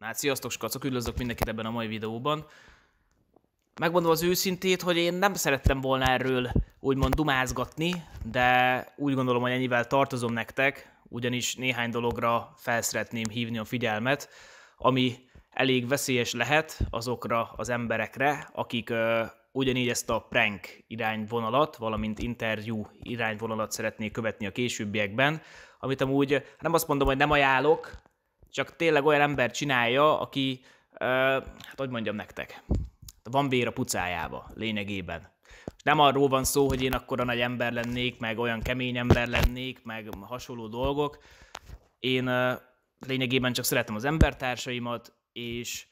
Hát sziasztok skacok, üdvözlök mindenkit ebben a mai videóban. Megmondom az őszintét, hogy én nem szerettem volna erről úgymond dumázgatni, de úgy gondolom, hogy ennyivel tartozom nektek, ugyanis néhány dologra felszeretném hívni a figyelmet, ami elég veszélyes lehet azokra az emberekre, akik ö, ugyanígy ezt a prank irányvonalat, valamint interjú irányvonalat szeretnék követni a későbbiekben, amit amúgy nem azt mondom, hogy nem ajánlok, csak tényleg olyan ember csinálja, aki, hát hogy mondjam nektek, van vér a pucájába lényegében. Nem arról van szó, hogy én a nagy ember lennék, meg olyan kemény ember lennék, meg hasonló dolgok. Én lényegében csak szeretem az embertársaimat, és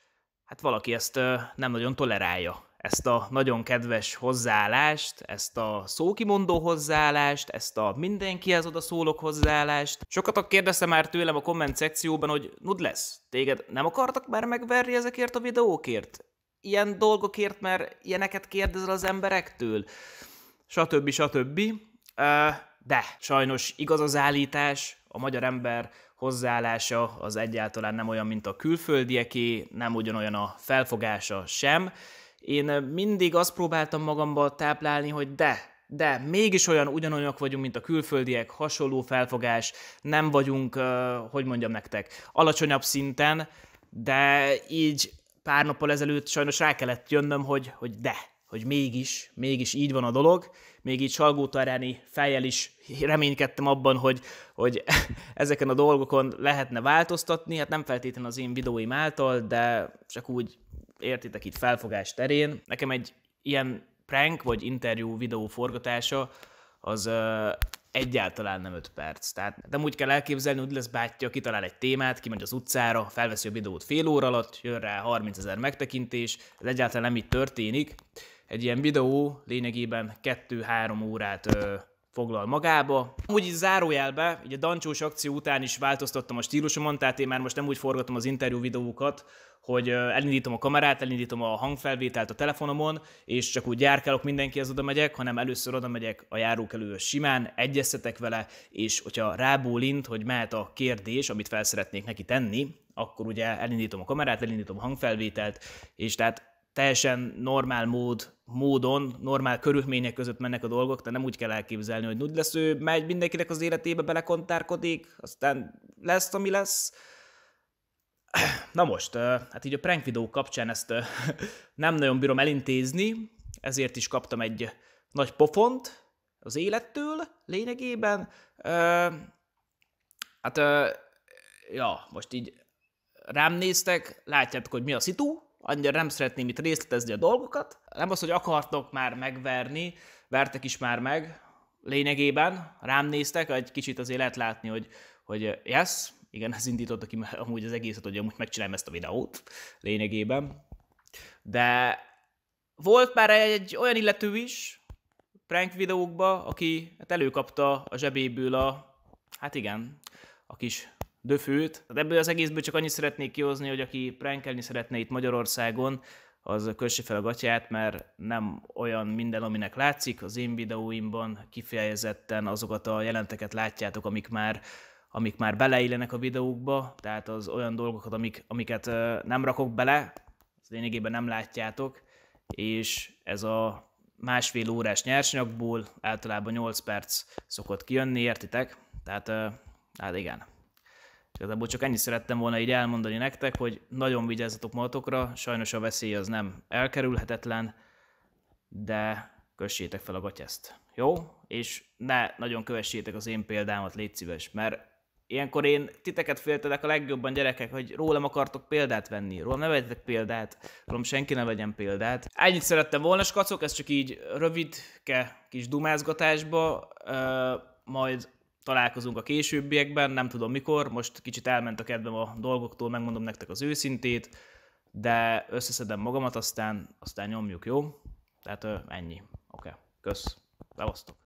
hát valaki ezt nem nagyon tolerálja ezt a nagyon kedves hozzáállást, ezt a szókimondó hozzáállást, ezt a mindenkihez oda szólok hozzáállást. Sokatok kérdezte már tőlem a komment szekcióban, hogy nud lesz, téged nem akartak már megverni ezekért a videókért? Ilyen dolgokért, mert ilyeneket kérdezel az emberektől? Stb. stb. De sajnos igaz az állítás, a magyar ember hozzáállása az egyáltalán nem olyan, mint a külföldieké, nem ugyanolyan a felfogása sem, én mindig azt próbáltam magamba táplálni, hogy de, de mégis olyan ugyanolyanok vagyunk, mint a külföldiek, hasonló felfogás, nem vagyunk, hogy mondjam nektek, alacsonyabb szinten, de így pár nappal ezelőtt sajnos rá kellett jönnöm, hogy, hogy de, hogy mégis, mégis így van a dolog, még így salgótaráni fejjel is reménykedtem abban, hogy, hogy ezeken a dolgokon lehetne változtatni, hát nem feltétlenül az én videóim által, de csak úgy értitek itt felfogás terén. Nekem egy ilyen prank vagy interjú videó forgatása az ö, egyáltalán nem 5 perc. Tehát nem úgy kell elképzelni, hogy lesz bátyja, kitalál egy témát, kimegy az utcára, felveszi a videót fél óra alatt, jön rá 30 ezer megtekintés, ez egyáltalán nem így történik. Egy ilyen videó lényegében 2-3 órát ö, foglal magába. Úgy így zárójelbe, így a dancsós akció után is változtattam a stílusomon, tehát én már most nem úgy forgatom az interjú videókat, hogy elindítom a kamerát, elindítom a hangfelvételt a telefonomon, és csak úgy járkálok mindenkihez oda megyek, hanem először oda megyek a járókelőhöz simán, egyeztetek vele, és hogyha rábólint, hogy mehet a kérdés, amit fel szeretnék neki tenni, akkor ugye elindítom a kamerát, elindítom a hangfelvételt, és tehát teljesen normál mód, módon, normál körülmények között mennek a dolgok, tehát nem úgy kell elképzelni, hogy nud lesz, ő megy mindenkinek az életébe, belekontárkodik, aztán lesz, ami lesz. Na most, hát így a prank videó kapcsán ezt nem nagyon bírom elintézni, ezért is kaptam egy nagy pofont az élettől lényegében. Hát, ja, most így rám néztek, látjátok, hogy mi a szitu, annyira nem szeretném itt részletezni a dolgokat. Nem az, hogy akartok már megverni, vertek is már meg, lényegében rám néztek, egy kicsit azért lehet látni, hogy, hogy eh, yes, igen, ez indította ki amúgy az egészet, hogy amúgy megcsinálom ezt a videót, lényegében. De volt már egy olyan illető is, prank videókba, aki hát előkapta a zsebéből a, hát igen, a kis döfőt. Hát ebből az egészből csak annyit szeretnék kihozni, hogy aki prankelni szeretne itt Magyarországon, az kössé fel a gatyát, mert nem olyan minden, aminek látszik. Az én videóimban kifejezetten azokat a jelenteket látjátok, amik már amik már beleillenek a videókba, tehát az olyan dolgokat, amik, amiket nem rakok bele, az lényegében nem látjátok, és ez a másfél órás nyersanyagból általában 8 perc szokott kijönni, értitek? Tehát, hát igen. Igazából csak ennyit szerettem volna így elmondani nektek, hogy nagyon vigyázzatok magatokra, sajnos a veszély az nem elkerülhetetlen, de kössétek fel a gatyeszt. Jó? És ne nagyon kövessétek az én példámat, légy szíves, mert ilyenkor én titeket féltelek a legjobban gyerekek, hogy rólam akartok példát venni, rólam ne vegyetek példát, rólam senki ne vegyen példát. Ennyit szerettem volna, skacok, ez csak így rövidke kis dumázgatásba, uh, majd találkozunk a későbbiekben, nem tudom mikor, most kicsit elment a kedvem a dolgoktól, megmondom nektek az őszintét, de összeszedem magamat, aztán, aztán nyomjuk, jó? Tehát ennyi. Oké, okay. kösz. Levasztok.